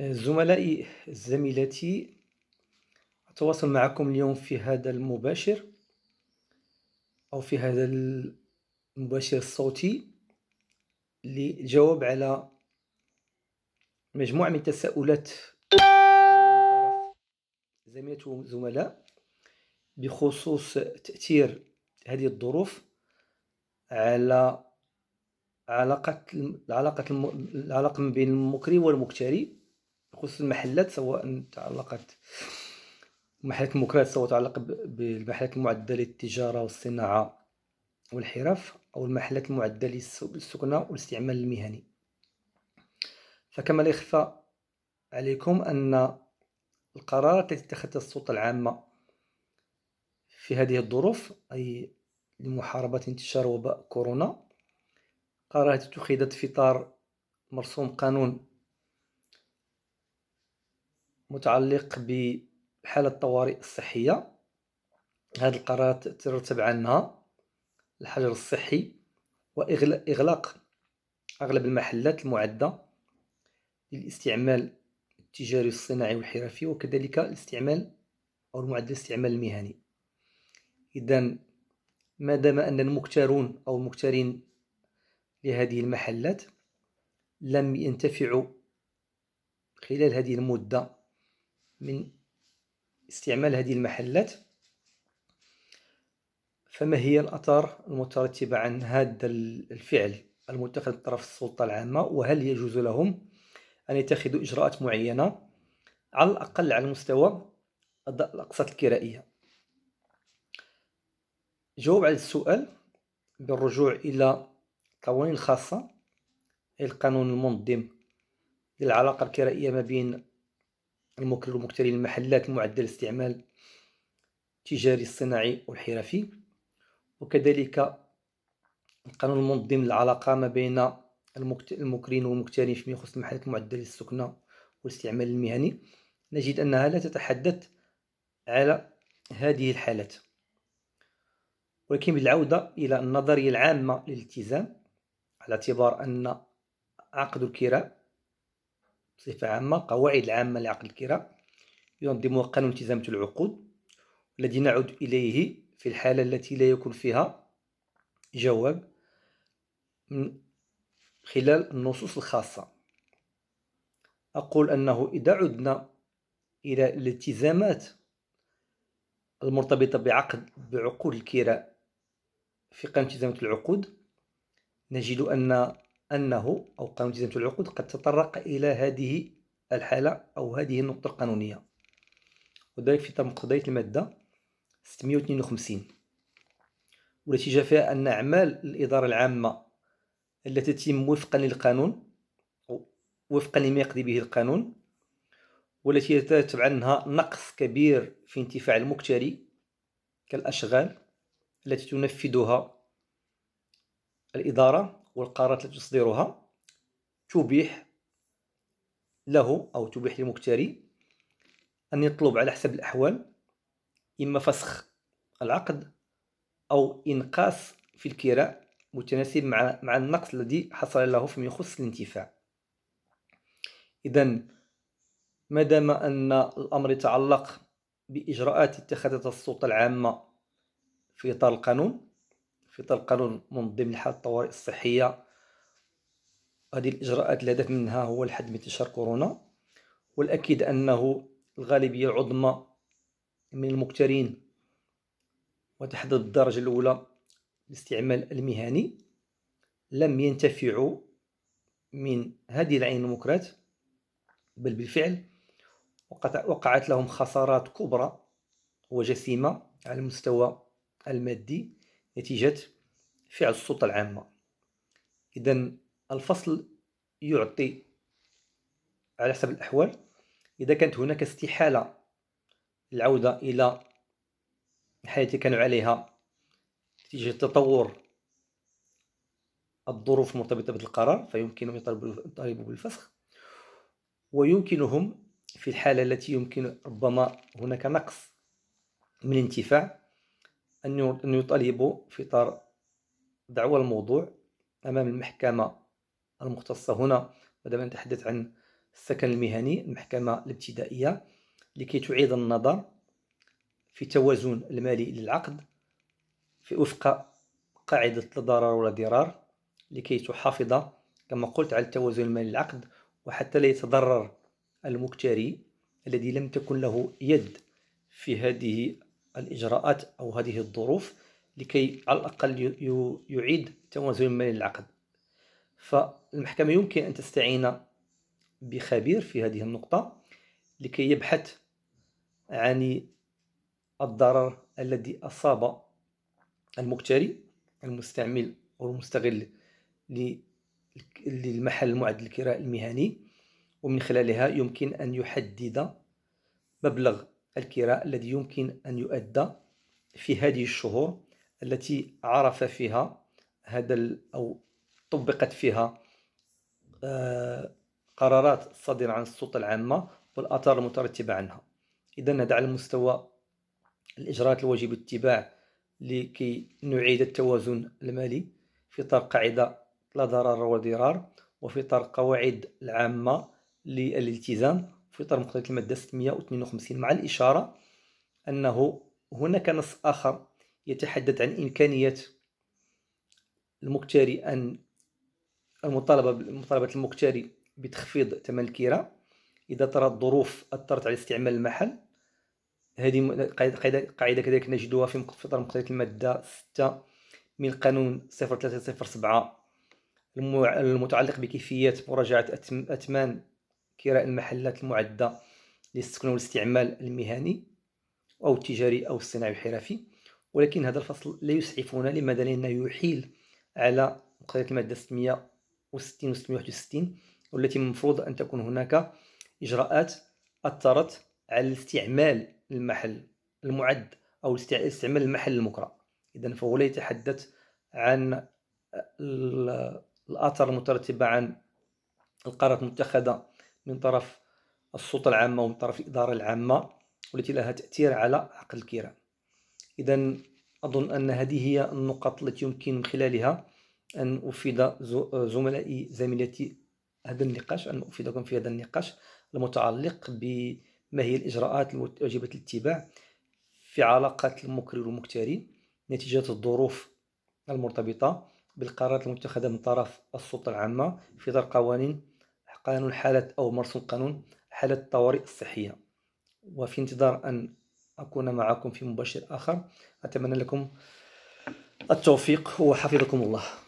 زملائي زميلاتي أتواصل معكم اليوم في هذا المباشر أو في هذا المباشر الصوتي لجواب على مجموعة من التساؤلات من طرف زميلات وزملاء بخصوص تأثير هذه الظروف على علاقة العلاقة العلاقة ما بين المكري والمكتري بخصوص المحلات سواء تعلقت محلات المكرات سواء تعلق بالمحلات المعدة للتجارة والصناعة والحرف أو المحلات المعدة للسكنة والاستعمال المهني فكما لا يخفى عليكم أن القرارات التي اتخذتها السلطة العامة في هذه الظروف أي لمحاربة انتشار وباء كورونا قرارات اتخذت في إطار مرسوم قانون متعلق بحالة الطوارئ الصحية هذا القرارات ترتب عنها الحجر الصحي وإغلاق أغلب المحلات المعدة للاستعمال التجاري الصناعي والحرفي وكذلك الاستعمال أو المعدل الاستعمال المهني إذا ما دام أن المكترون أو المكترين لهذه المحلات لم ينتفعوا خلال هذه المدة من استعمال هذه المحلات فما هي الأثار المترتبة عن هذا الفعل المتخذ من طرف السلطة العامة وهل يجوز لهم أن يتخذوا إجراءات معينة على الأقل على مستوى الأقساط الكرائية جاوب على السؤال بالرجوع إلى القوانين الخاصة القانون المنظم للعلاقة الكرائية ما بين المكر والمكتري المحلات المعدل استعمال التجاري الصناعي والحرفي وكذلك القانون المنظم العلاقة ما بين المكرين والمكترين فيما يخص المحلات المعدل للسكنة والاستعمال المهني نجد أنها لا تتحدث على هذه الحالات ولكن بالعودة إلى النظرية العامة للالتزام على اعتبار أن عقد الكراء بصفة عامة قواعد العامة لعقد الكراء ينظمها قانون التزامة العقود الذي نعود إليه في الحالة التي لا يكون فيها جواب من خلال النصوص الخاصة أقول أنه إذا عدنا إلى الالتزامات المرتبطة بعقد بعقود الكراء في قانون التزامة العقود نجد أن أنه أو قانون التزام العقود قد تطرق إلى هذه الحالة أو هذه النقطة القانونية وذلك في تمقضيه المادة 652 والتي جاء فيها أن أعمال الإدارة العامة التي تتم وفقا للقانون وفقا لما يقضي به القانون والتي يترتب عنها نقص كبير في انتفاع المكتري كالأشغال التي تنفذها الإدارة والقرارات التي تصدرها تبيح له أو تبيح للمكتري أن يطلب على حسب الأحوال إما فسخ العقد أو إنقاص في الكراء متناسب مع مع النقص الذي حصل له فيما يخص الانتفاع إذا ما دام أن الأمر يتعلق بإجراءات اتخذتها السلطة العامة في إطار القانون في اطار القانون منظم لحالة الطوارئ الصحية هذه الإجراءات الهدف منها هو الحد من انتشار كورونا والأكيد أنه الغالبية العظمى من المكترين وتحدد الدرجة الأولى الاستعمال المهني لم ينتفعوا من هذه العين المكرات بل بالفعل وقعت لهم خسارات كبرى وجسيمة على المستوى المادي نتيجة فعل السلطة العامة إذا الفصل يعطي على حسب الأحوال إذا كانت هناك استحالة العودة إلى الحياة التي كانوا عليها نتيجة تطور الظروف المرتبطة بالقرار فيمكنهم يطالبوا بالفسخ ويمكنهم في الحالة التي يمكن ربما هناك نقص من الانتفاع أن يطالبوا في إطار دعوى الموضوع أمام المحكمة المختصة هنا مادام نتحدث عن السكن المهني المحكمة الابتدائية لكي تعيد النظر في توازن المالي للعقد في وفق قاعدة لا ضرر ولا ضرار لكي تحافظ كما قلت على التوازن المالي للعقد وحتى لا يتضرر المكتري الذي لم تكن له يد في هذه الإجراءات أو هذه الظروف لكي على الأقل يعيد توازن المالي للعقد فالمحكمة يمكن أن تستعين بخبير في هذه النقطة لكي يبحث عن الضرر الذي أصاب المكتري المستعمل أو المستغل للمحل المعد للكراء المهني ومن خلالها يمكن أن يحدد مبلغ الكراء الذي يمكن أن يؤدى في هذه الشهور التي عرف فيها هذا أو طبقت فيها آه، قرارات صادرة عن السلطة العامة والآثار المترتبة عنها إذا هذا على مستوى الإجراءات الواجب اتباع لكي نعيد التوازن المالي في إطار قاعدة لا ضرر ولا ضرار وفي إطار قواعد العامة للالتزام في إطار مقتضيات المادة 652 مع الإشارة أنه هناك نص آخر يتحدث عن إمكانية المكتري أن المطالبة مطالبة المكتري بتخفيض ثمن الكيرة إذا ترى الظروف أثرت على استعمال المحل هذه قاعدة, قاعدة كذلك نجدها في إطار مقتضيات المادة 6 من قانون 0307 المتعلق بكيفية مراجعة اثمان كراء المحلات المعدة للسكن والاستعمال المهني أو التجاري أو الصناعي الحرفي ولكن هذا الفصل لا يسعفنا لماذا لأنه يحيل على مقتضيات المادة 660 و 661 والتي المفروض أن تكون هناك إجراءات أثرت على استعمال المحل المعد أو استعمال المحل المكره إذا فهو لا يتحدث عن الاثر المترتبة عن القرارات المتخذة من طرف السلطة العامة ومن طرف الإدارة العامة والتي لها تأثير على عقل الكيران إذا أظن أن هذه هي النقط التي يمكن من خلالها أن أفيد زملائي زميلتي هذا النقاش أن أفيدكم في هذا النقاش المتعلق بما هي الإجراءات الواجبة الاتباع في علاقة المكرر والمكتري نتيجة الظروف المرتبطة بالقرارات المتخذة من طرف السلطة العامة في ظل قوانين قانون حالة أو مرسوم قانون حالة الطوارئ الصحية وفي انتظار أن أكون معكم في مباشر آخر أتمنى لكم التوفيق وحفظكم الله